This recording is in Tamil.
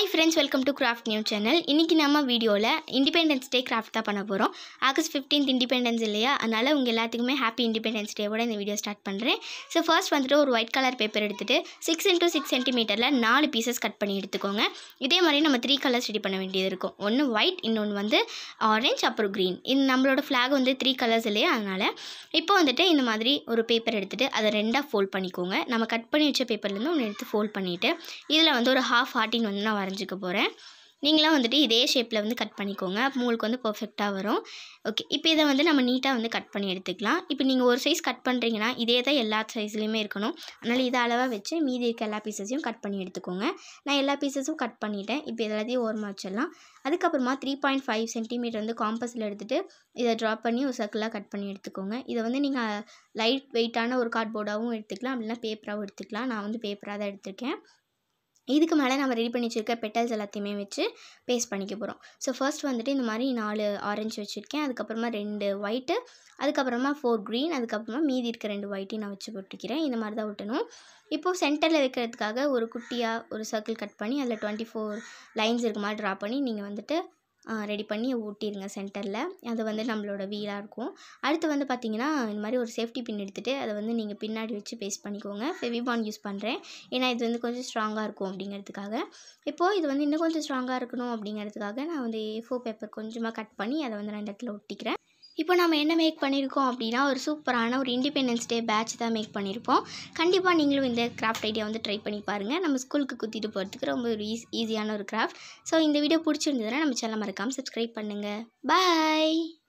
hi friends welcome to craft new channel இன்றைக்கி நம்ம வீடியோவில் இண்டிபெண்டன்ஸ் டே கிராஃப்ட் தான் பண்ண போகிறோம் ஆகஸ்ட் ஃபிஃப்டீன்த் இண்டிபெண்டன்ஸ் இல்லையா அதனால் உங்கள் எல்லாத்துக்குமே ஹாப்பி இண்டிபெண்டன்ஸ் டேவோட இந்த வீடியோ ஸ்டார்ட் பண்ணுறேன் ஸோ ஃபர்ஸ்ட் வந்துட்டு ஒரு ஒயிட் கலர் பேப்பர் எடுத்துகிட்டு சிக்ஸ் இன்ட்டு சிக்ஸ் சென்டிமீட்டரில் நாலு பீசஸ் கட் பண்ணி எடுத்துக்கோங்க இதே மாதிரி நம்ம த்ரீ கலர்ஸ் ரெடி பண்ண வேண்டியது இருக்கும் ஒன்று ஒயிட் இன்னொன்று வந்து ஆரஞ்ச் அப்புறம் க்ரீன் இது நம்மளோட ஃப்ளாக் வந்து த்ரீ கலர்ஸ் இல்லையா அதனால் இப்போ வந்துட்டு இந்த மாதிரி ஒரு பேப்பர் எடுத்துகிட்டு அதை ரெண்டாக ஃபோல்ட் பண்ணிக்கோங்க நம்ம கட் பண்ணி வச்ச பேப்பர்லேருந்து ஒன்று எடுத்து ஃபோல்ட் பண்ணிவிட்டு இதில் வந்து ஒரு ஹாஃப் ஹார்ட்டின் வந்து நான் வரைஞ்சிக்க போகிறேன் நீங்களாம் வந்துட்டு இதே ஷேப்பில் வந்து கட் பண்ணிக்கோங்க அப்போ உங்களுக்கு வந்து பர்ஃபெக்டாக வரும் ஓகே இப்போ இதை வந்து நம்ம நீட்டாக வந்து கட் பண்ணி எடுத்துக்கலாம் இப்போ நீங்கள் ஒரு சைஸ் கட் பண்ணுறீங்கன்னா இதே தான் எல்லா சைஸ்லேயுமே இருக்கணும் அதனால் இதை அளவாக வச்சு மீதி இருக்க எல்லா பீசஸையும் கட் பண்ணி எடுத்துக்கோங்க நான் எல்லா பீசஸும் கட் பண்ணிவிட்டேன் இப்போ எல்லாத்தையும் ஓரமாக வச்சிடலாம் அதுக்கப்புறமா த்ரீ பாயிண்ட் ஃபைவ் சென்டிமீட்டர் வந்து காம்பஸில் எடுத்துகிட்டு இதை ட்ரா பண்ணி ஒரு சர்க்கிளாக கட் பண்ணி எடுத்துக்கோங்க இதை வந்து நீங்கள் லைட் வெயிட்டான ஒரு கார்ட்போர்டாகவும் எடுத்துக்கலாம் அப்படின்னா பேப்பராகவும் எடுத்துக்கலாம் நான் வந்து பேப்பராக தான் எடுத்துருக்கேன் இதுக்கு மேலே நம்ம ரெடி பண்ணி வச்சுருக்க பெட்டல்ஸ் எல்லாத்தையுமே வச்சு பேஸ்ட் பண்ணிக்க போகிறோம் ஸோ ஃபர்ஸ்ட் வந்துட்டு இந்த மாதிரி நாலு ஆரஞ்சு வச்சுருக்கேன் அதுக்கப்புறமா ரெண்டு ஒயிட்டு அதுக்கப்புறமா ஃபோர் க்ரீன் அதுக்கப்புறமா மீதி இருக்க ரெண்டு ஒயிட்டையும் நான் வச்சு போட்டுக்கிறேன் இந்த மாதிரி தான் ஒட்டணும் இப்போது சென்டரில் வைக்கிறதுக்காக ஒரு குட்டியாக ஒரு சர்க்கிள் கட் பண்ணி அதில் டுவெண்ட்டி ஃபோர் லைன்ஸ் இருக்க மாதிரி ட்ரா பண்ணி நீங்கள் வந்துட்டு ரெடி பண்ணி ஊட்டிடுங்க சென்டரில் அது வந்து நம்மளோட வீலாக இருக்கும் அடுத்து வந்து பார்த்திங்கன்னா இந்த மாதிரி ஒரு சேஃப்டி பின் எடுத்துகிட்டு அதை வந்து நீங்கள் பின்னாடி வச்சு பேஸ்ட் பண்ணிக்கோங்க ஃபெவிபான் யூஸ் பண்ணுறேன் ஏன்னா இது வந்து கொஞ்சம் ஸ்ட்ராங்காக இருக்கும் அப்படிங்கிறதுக்காக இப்போது இது வந்து இன்னும் கொஞ்சம் ஸ்ட்ராங்காக இருக்கணும் அப்படிங்கிறதுக்காக நான் வந்து ஏ ஃபோர் பேப்பர் கொஞ்சமாக கட் பண்ணி அதை வந்து நான் இந்த இடத்துல ஒட்டிக்கிறேன் இப்போ நம்ம என்ன மேக் பண்ணியிருக்கோம் அப்படின்னா ஒரு சூப்பரான ஒரு இண்டிபெண்டன்ஸ் டே பேட்ச் தான் மேக் பண்ணியிருப்போம் கண்டிப்பாக நீங்களும் இந்த கிராஃப்ட் ஐடியா வந்து ட்ரை பண்ணி பாருங்கள் நம்ம ஸ்கூலுக்கு குத்திட்டு போகிறதுக்கு ரொம்ப ஒரு ஈஸ் ஈஸியான ஒரு கிராஃப்ட் ஸோ இந்த வீடியோ பிடிச்சிருந்ததுன்னா நம்ம சேனல் மறக்காமல் சப்ஸ்கிரைப் பண்ணுங்கள் பாய்